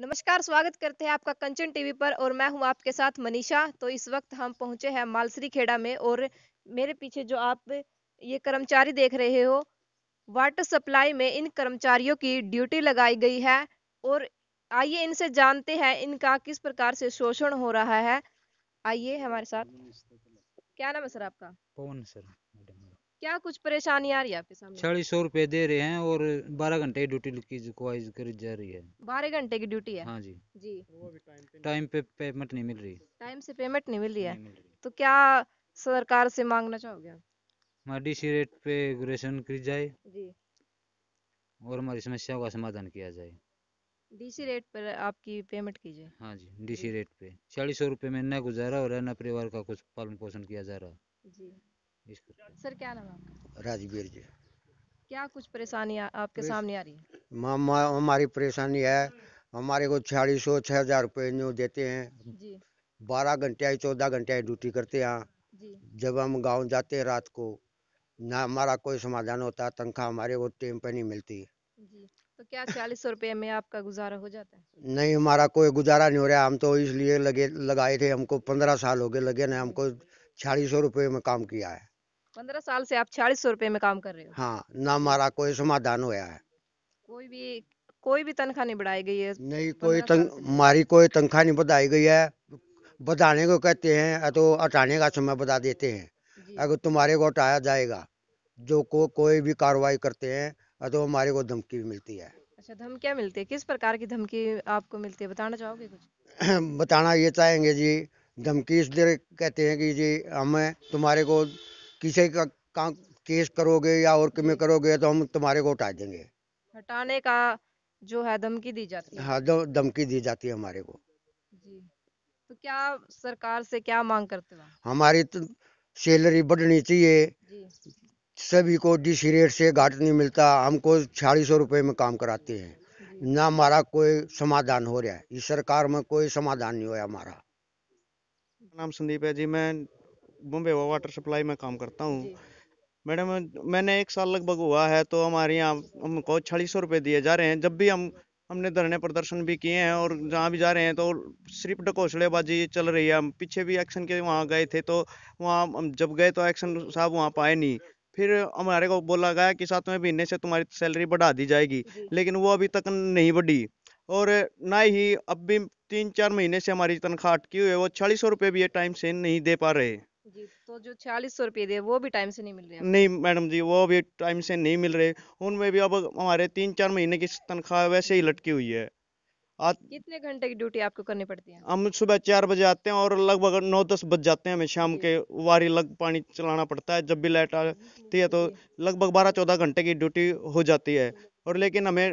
नमस्कार स्वागत करते हैं आपका कंचन टीवी पर और मैं हूं आपके साथ मनीषा तो इस वक्त हम पहुंचे हैं मालसरी खेड़ा में और मेरे पीछे जो आप ये कर्मचारी देख रहे हो वाटर सप्लाई में इन कर्मचारियों की ड्यूटी लगाई गई है और आइए इनसे जानते हैं इनका किस प्रकार से शोषण हो रहा है आइए हमारे साथ क्या नाम है सर आपका पवन सर क्या कुछ परेशानी आ रही है आपके सामने चालीस सौ रूपए दे रहे हैं और बारह घंटे की ड्यूटी की ख्वाहिश करी जा रही है बारह घंटे की ड्यूटी है हाँ जी जी टाइम पे पेमेंट नहीं मिल रही टाइम से पेमेंट नहीं मिल रही है तो क्या सरकार से मांगना चाहोगे आप हमारी सी रेट पे ग्रेजुएशन की जाए जी और हमारी समस्याओं का समाधान किया जाए डीसी रेट पर आपकी पेमेंट कीजिए हाँ जी डीसी रेट पे चालीस सौ रुपये में न गुजारा हो रहा है न परिवार का कुछ पालन पोषण किया जा रहा जी सर क्या नाम है राजवीर जी क्या कुछ परेशानी आपके सामने आ रही है हमारी परेशानी है हमारे को छियालीस सौ छह हजार रूपए देते हैं बारह घंटे आई चौदह घंटे आई ड्यूटी करते हैं जब हम गांव जाते हैं रात को ना हमारा कोई समाधान होता तनख्वाह हमारे को टाइम पे नहीं मिलती जी तो क्या चालीस सौ रूपये में आपका गुजारा हो जाता है नहीं हमारा कोई गुजारा नहीं हो रहा हम तो इसलिए लगे लगाए थे हमको पंद्रह साल हो गए लगे ना हमको छियालीस सौ रूपये में काम किया है पंद्रह साल से आप चालीस सौ रुपए में काम कर रहे हो हाँ ना हमारा कोई समाधान होया है कोई भी कोई भी तनख्वाह नहीं बढ़ाई गई है नहीं कोई तंग हमारी कोई तनख्वाह नहीं बढ़ाई गई है बताने को कहते हैं तो हटाने का समय बता देते हैं अगर तुम्हारे को हटाया जाएगा जो को कोई भी कार्रवाई करते हैं तो हमारे को धमकी भी मिलती है अच्छा धमकी मिलती है किस प्रकार की धमकी आपको मिलती है बताना चाहोगे कुछ बताना ये चाहेंगे जी धमकी इसलिए कहते हैं कि जी हमें तुम्हारे को किसी का काम केस करोगे या और किमें करोगे तो हम तुम्हारे को हटा देंगे हटाने का जो है धमकी दी जाती है हाँ धमकी दी जाती है हमारे को जी तो क्या सरकार से क्या मांग करते हो हमारी तो सैलरी बढ़नी चाहिए सभी को डिस रेट से घाट नहीं मिलता हमको छियालीस सौ रुपये में काम कराते हैं ना हमारा कोई समाधान हो रहा है इस सरकार में कोई समाधान नहीं हो रहा हमारा नाम संदीप है जी मैं बम्बे वाटर सप्लाई में काम करता हूँ मैडम मैंने एक साल लगभग हुआ है तो हमारे यहाँ हमको छियालीस सौ रुपये दिए जा रहे हैं जब भी हम हमने धरने प्रदर्शन भी किए हैं और जहाँ भी जा रहे हैं तो सिर्फ ढकोसलेबाजी चल रही है हम पीछे भी एक्शन के वहाँ गए थे तो वहाँ हम जब गए तो एक्शन साहब वहाँ पाए नहीं फिर हमारे को बोला गया कि में महीने से तुम्हारी सैलरी बढ़ा दी जाएगी लेकिन वो अभी तक नहीं बढ़ी और ना ही अब भी तीन चार महीने से हमारी तनख्वाह अटकी हुई है वो चालीस सौ रुपये भी ये टाइम से नहीं दे पा रहे जी तो जो छियालीस सौ रुपये दिए वो भी टाइम से नहीं मिल रहे नहीं मैडम जी वो भी टाइम से नहीं मिल रहे उनमें भी अब हमारे तीन चार महीने की तनख्वाह वैसे ही लटकी हुई है आ... कितने घंटे की ड्यूटी आपको करनी पड़ती है हम सुबह चार बजे आते हैं और लगभग नौ दस बज जाते हैं हमें शाम के वारी लग पानी चलाना पड़ता है जब भी लाइट आती है तो लगभग बारह चौदह घंटे की ड्यूटी हो जाती है और लेकिन हमें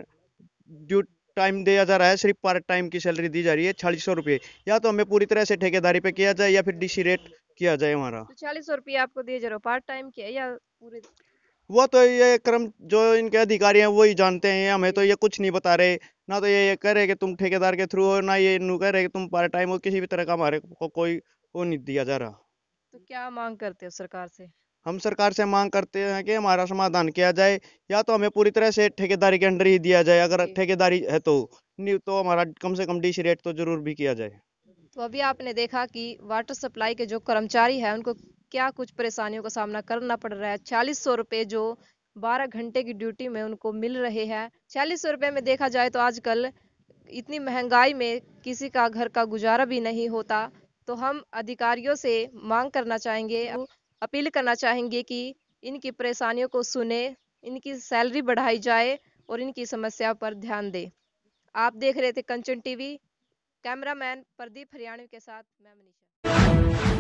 ड्यूट टाइम दिया जा रहा है सिर्फ पार्ट टाइम की सैलरी दी जा रही है छियालीस सौ रुपये या तो हमें पूरी तरह से ठेकेदारी पे किया जाए या फिर डीसी रेट किया जाए हमारा तो चालीस सौ रुपया आपको दिए जा पार्ट टाइम के या पूरे वो तो ये क्रम जो इनके अधिकारी हैं वही जानते हैं हमें तो ये कुछ नहीं बता रहे ना तो ये, ये कह रहे कि तुम ठेकेदार के थ्रू हो ना ये इन कह रहे कि तुम पार्ट टाइम हो किसी भी तरह का हमारे को कोई वो नहीं दिया जा रहा तो क्या मांग करते हो सरकार से हम सरकार से मांग करते हैं कि हमारा समाधान किया जाए या तो हमें पूरी तरह से ठेकेदारी के अंडर ही दिया जाए अगर ठेकेदारी है तो नहीं तो हमारा कम से कम डिश रेट तो जरूर भी किया जाए तो अभी आपने देखा कि वाटर सप्लाई के जो कर्मचारी हैं उनको क्या कुछ परेशानियों का सामना करना पड़ रहा है चालीस सौ रुपये जो बारह घंटे की ड्यूटी में उनको मिल रहे हैं चालीस सौ रुपये में देखा जाए तो आजकल इतनी महंगाई में किसी का घर का गुजारा भी नहीं होता तो हम अधिकारियों से मांग करना चाहेंगे अपील करना चाहेंगे कि इनकी परेशानियों को सुने इनकी सैलरी बढ़ाई जाए और इनकी समस्या पर ध्यान दें आप देख रहे थे कंचन टीवी कैमरामैन प्रदीप हरियाणवी के साथ मैं मनीषा